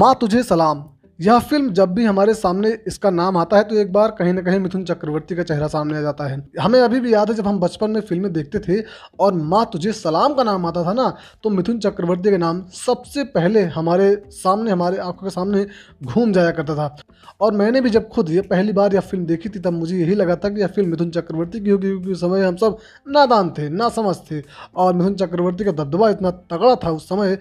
माँ तुझे सलाम यह फिल्म जब भी हमारे सामने इसका नाम आता है तो एक बार कहीं ना कहीं मिथुन चक्रवर्ती का चेहरा सामने आ जाता है हमें अभी भी याद है जब हम बचपन में फिल्में देखते थे और माँ तुझे सलाम का नाम आता था ना तो मिथुन चक्रवर्ती का नाम सबसे पहले हमारे सामने हमारे आंखों के सामने घूम जाया करता था और मैंने भी जब खुद ये पहली बार यह फिल्म देखी थी तब मुझे यही लगा था कि यह फिल्म मिथुन चक्रवर्ती की होगी क्योंकि उस समय हम सब नादान थे ना समझ थे और मिथुन चक्रवर्ती का दबदबा इतना तगड़ा था उस समय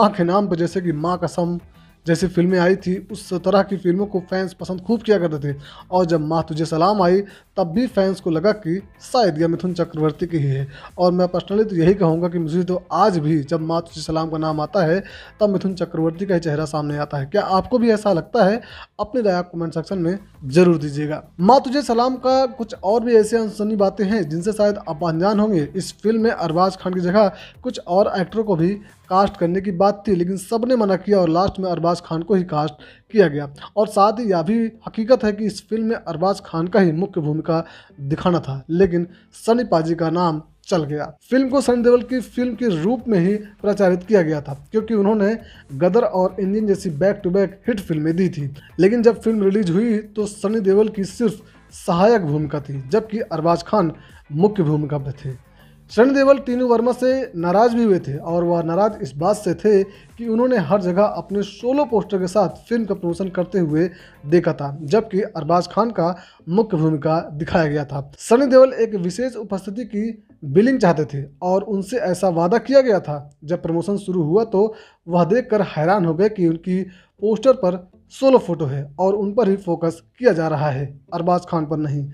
माँ के नाम पर जैसे कि माँ कसम जैसे फिल्में आई थी उस तरह की फिल्मों को फैंस पसंद खूब किया करते थे और जब माँ तुझे सलाम आई तब भी फैंस को लगा कि शायद यह मिथुन चक्रवर्ती की ही है और मैं पर्सनली तो यही कहूँगा कि मुझे तो आज भी जब माँ तुझे सलाम का नाम आता है तब मिथुन चक्रवर्ती का ही चेहरा सामने आता है क्या आपको भी ऐसा लगता है अपनी राय आप कमेंट सेक्शन में जरूर दीजिएगा माँ तुझे सलाम का कुछ और भी ऐसी अनसनी बातें हैं जिनसे शायद आप अनजान होंगे इस फिल्म में अरबाज खान की जगह कुछ और एक्टरों को भी कास्ट करने की बात थी लेकिन सब ने मना किया और लास्ट में अरबाज खान को ही कास्ट किया गया और साथ ही यह भी हकीकत है कि इस फिल्म में अरबाज खान का ही मुख्य भूमिका दिखाना था लेकिन सनी पाजी का नाम चल गया फिल्म को सनी देवल की फिल्म के रूप में ही प्रचारित किया गया था क्योंकि उन्होंने गदर और इंजन जैसी बैक टू बैक हिट फिल्में दी थी लेकिन जब फिल्म रिलीज हुई तो सनी देवल की सिर्फ सहायक भूमिका थी जबकि अरबाज खान मुख्य भूमिका पर थे शरण देवल टीनू वर्मा से नाराज भी हुए थे और वह नाराज इस बात से थे कि उन्होंने हर जगह अपने सोलो पोस्टर के साथ फिल्म का प्रमोशन करते हुए देखा था जबकि अरबाज खान का मुख्य भूमिका दिखाया गया था सनी देवल एक विशेष उपस्थिति की बिलिंग चाहते थे और उनसे ऐसा वादा किया गया था जब प्रमोशन शुरू हुआ तो वह देख हैरान हो गए कि उनकी पोस्टर पर सोलो फोटो है और उन पर ही फोकस किया जा रहा है अरबाज खान पर नहीं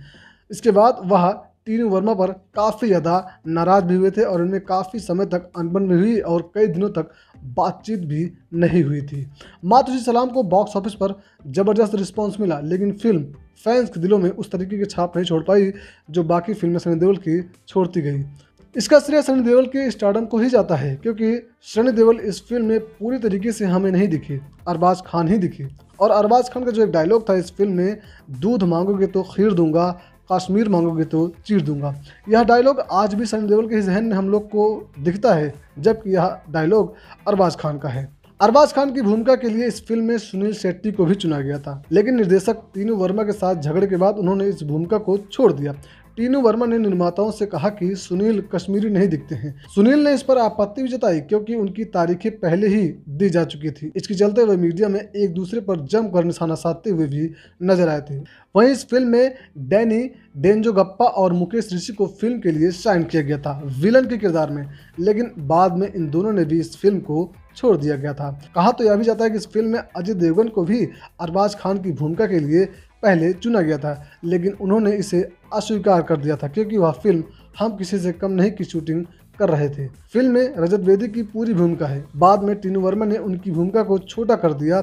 इसके बाद वह टीनू वर्मा पर काफ़ी ज़्यादा नाराज़ भी हुए थे और उनमें काफ़ी समय तक अनबन भी हुई और कई दिनों तक बातचीत भी नहीं हुई थी मातुश्री सलाम को बॉक्स ऑफिस पर ज़बरदस्त रिस्पांस मिला लेकिन फिल्म फैंस के दिलों में उस तरीके की छाप नहीं छोड़ पाई जो बाकी फिल्में सनी देओल की छोड़ती गई इसका श्रेय सनी देओल के स्टार्डम को ही जाता है क्योंकि सनी देओल इस फिल्म में पूरी तरीके से हमें नहीं दिखी अरबाज खान ही दिखी और अरबाज खान का जो एक डायलॉग था इस फिल्म में दूध मांगोगे तो खीर दूंगा कश्मीर मांगोगे तो चीर दूंगा यह डायलॉग आज भी सनी देओल के जहन में हम लोग को दिखता है जबकि यह डायलॉग अरबाज खान का है अरबाज खान की भूमिका के लिए इस फिल्म में सुनील शेट्टी को भी चुना गया था लेकिन निर्देशक तीनू वर्मा के साथ झगड़े के बाद उन्होंने इस भूमिका को छोड़ दिया टीनू वर्मा ने निर्माताओं से कहा कि सुनील कश्मीरी नहीं दिखते हैं सुनील ने इस पर आपत्ति भी जताई क्योंकि उनकी तारीखें पहले ही दी जा चुकी थी इसके चलते वे मीडिया में एक दूसरे पर जमकर निशाना साधते हुए भी नजर आए थे वहीं इस फिल्म में डैनी डेंजो गप्पा और मुकेश ऋषि को फिल्म के लिए साइन किया गया था विलन के किरदार में लेकिन बाद में इन दोनों ने भी इस फिल्म को छोड़ दिया गया था कहा तो यह भी जाता है कि इस फिल्म में अजय देवगन को भी अरबाज खान की भूमिका के लिए पहले चुना गया था लेकिन उन्होंने इसे अस्वीकार कर दिया था क्योंकि वह फिल्म हम किसी से कम नहीं की शूटिंग कर रहे थे फिल्म में रजत बेदी की पूरी भूमिका है बाद में टीनू वर्मा ने उनकी भूमिका को छोटा कर दिया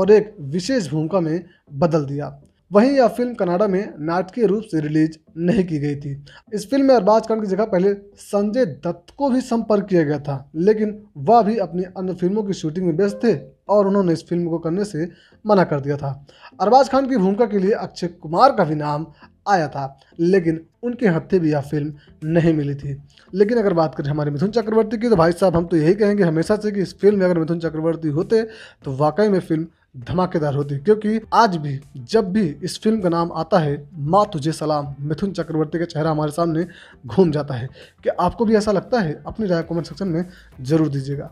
और एक विशेष भूमिका में बदल दिया वहीं यह फिल्म कनाडा में नाटकीय रूप से रिलीज नहीं की गई थी इस फिल्म में अरबाज खान की जगह पहले संजय दत्त को भी संपर्क किया गया था लेकिन वह भी अपनी अन्य फिल्मों की शूटिंग में व्यस्त थे और उन्होंने इस फिल्म को करने से मना कर दिया था अरबाज खान की भूमिका के लिए अक्षय कुमार का भी नाम आया था लेकिन उनके हफ्ते भी यह फिल्म नहीं मिली थी लेकिन अगर बात करें हमारे मिथुन चक्रवर्ती की तो भाई साहब हम तो यही कहेंगे हमेशा से कि इस फिल्म में अगर मिथुन चक्रवर्ती होते तो वाकई में फिल्म धमाकेदार होती क्योंकि आज भी जब भी इस फिल्म का नाम आता है माँ तुझे सलाम मिथुन चक्रवर्ती का चेहरा हमारे सामने घूम जाता है कि आपको भी ऐसा लगता है अपनी राय कमेंट सेक्शन में ज़रूर दीजिएगा